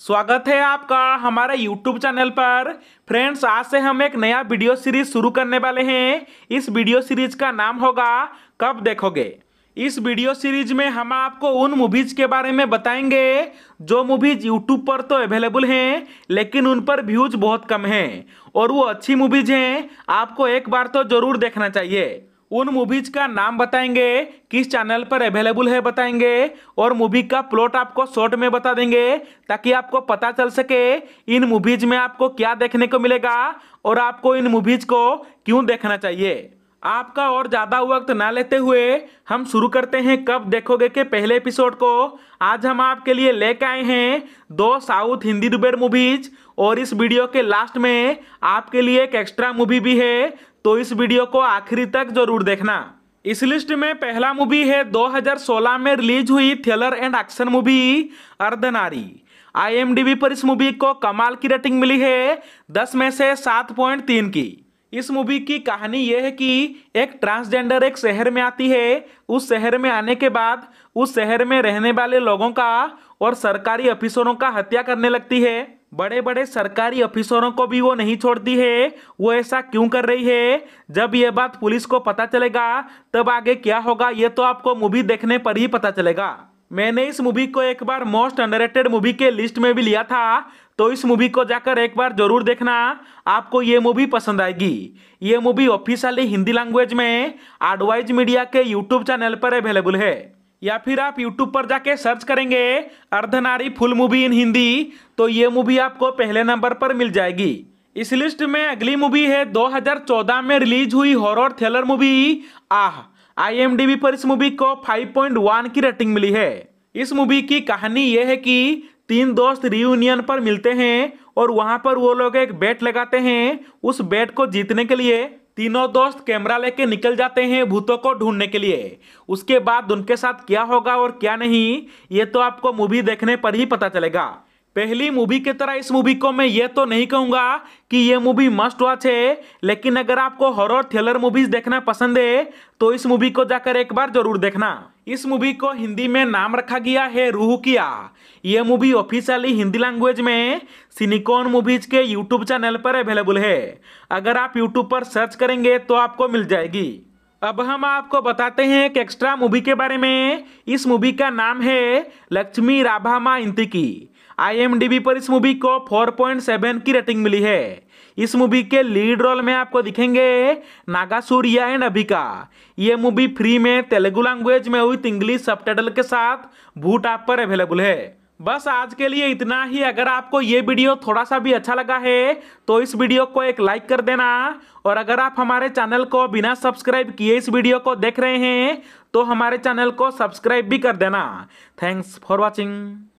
स्वागत है आपका हमारे YouTube चैनल पर फ्रेंड्स आज से हम एक नया वीडियो सीरीज शुरू करने वाले हैं इस वीडियो सीरीज का नाम होगा कब देखोगे इस वीडियो सीरीज में हम आपको उन मूवीज़ के बारे में बताएंगे जो मूवीज़ यूट्यूब पर तो अवेलेबल हैं लेकिन उन पर व्यूज़ बहुत कम हैं और वो अच्छी मूवीज़ हैं आपको एक बार तो ज़रूर देखना चाहिए उन मूवीज का नाम बताएंगे किस चैनल पर अवेलेबल है बताएंगे और मूवी का प्लॉट आपको शॉर्ट में बता देंगे ताकि आपको पता चल सके इन मूवीज में आपको क्या देखने को मिलेगा और आपको इन मूवीज को क्यों देखना चाहिए आपका और ज़्यादा वक्त ना लेते हुए हम शुरू करते हैं कब देखोगे के पहले एपिसोड को आज हम आपके लिए लेके आए हैं दो साउथ हिंदी डुबेड मूवीज और इस वीडियो के लास्ट में आपके लिए एक एक्स्ट्रा मूवी भी है तो इस वीडियो को आखिरी तक जरूर देखना इस लिस्ट में पहला मूवी है 2016 में रिलीज हुई thriller and action movie Ardhanari IMDb पर इस मूवी को कमाल की रेटिंग मिली है 10 में से 7.3 की इस मूवी की कहानी यह है कि एक ट्रांसजेंडर एक शहर में आती है उस शहर में आने के बाद उस शहर में रहने वाले लोगों का और सरकारी ऑफिसरों का हत्या करने लगती है बड़े बड़े सरकारी ऑफिसरों को भी वो नहीं छोड़ती है वो ऐसा क्यों कर रही है जब ये बात पुलिस को पता चलेगा तब आगे क्या होगा ये तो आपको मूवी देखने पर ही पता चलेगा मैंने इस मूवी को एक बार मोस्ट अंडररेटेड मूवी के लिस्ट में भी लिया था तो इस मूवी को जाकर एक बार जरूर देखना आपको ये मूवी पसंद आएगी ये मूवी ऑफिशियली हिंदी लैंग्वेज में एडवाइज मीडिया के यूट्यूब चैनल पर अवेलेबल है या फिर आप YouTube पर जाके सर्च करेंगे Ardhanari full movie in Hindi तो ये मूवी आपको पहले नंबर पर मिल जाएगी इस लिस्ट में अगली मूवी है 2014 में रिलीज हुई हॉरर थ्रिलर मूवी आह आईएमडीबी पर इस मूवी को 5.1 की रेटिंग मिली है इस मूवी की कहानी यह है कि तीन दोस्त रियूनियन पर मिलते हैं और वहां पर वो लोग एक बेट लगाते हैं उस बेट को जीतने के लिए तीनों दोस्त कैमरा लेके निकल जाते हैं भूतों को ढूंढने के लिए उसके बाद उनके साथ क्या होगा और क्या नहीं ये तो आपको मूवी देखने पर ही पता चलेगा पहली मूवी की तरह इस मूवी को मैं ये तो नहीं कहूँगा कि ये मूवी मस्ट वॉच है लेकिन अगर आपको हॉरर थ्रिलर मूवीज देखना पसंद है तो इस मूवी को जाकर एक बार जरूर देखना इस मूवी को हिंदी में नाम रखा गया है रूह किया ये मूवी ऑफिशियली हिंदी लैंग्वेज में सिनिकॉन मूवीज के यूट्यूब चैनल पर अवेलेबल है अगर आप यूट्यूब पर सर्च करेंगे तो आपको मिल जाएगी अब हम आपको बताते हैं एक एक्स्ट्रा मूवी के बारे में इस मूवी का नाम है लक्ष्मी राभा माँ इंतिकी आई पर इस मूवी को फोर की रेटिंग मिली है इस मूवी के लीड रोल में आपको दिखेंगे नागा सूर्या एंड अभिका ये मूवी फ्री में तेलुगु लैंग्वेज में विथ इंग्लिश सब के साथ भूट ऐप पर अवेलेबल है बस आज के लिए इतना ही अगर आपको ये वीडियो थोड़ा सा भी अच्छा लगा है तो इस वीडियो को एक लाइक कर देना और अगर आप हमारे चैनल को बिना सब्सक्राइब किए इस वीडियो को देख रहे हैं तो हमारे चैनल को सब्सक्राइब भी कर देना थैंक्स फॉर वॉचिंग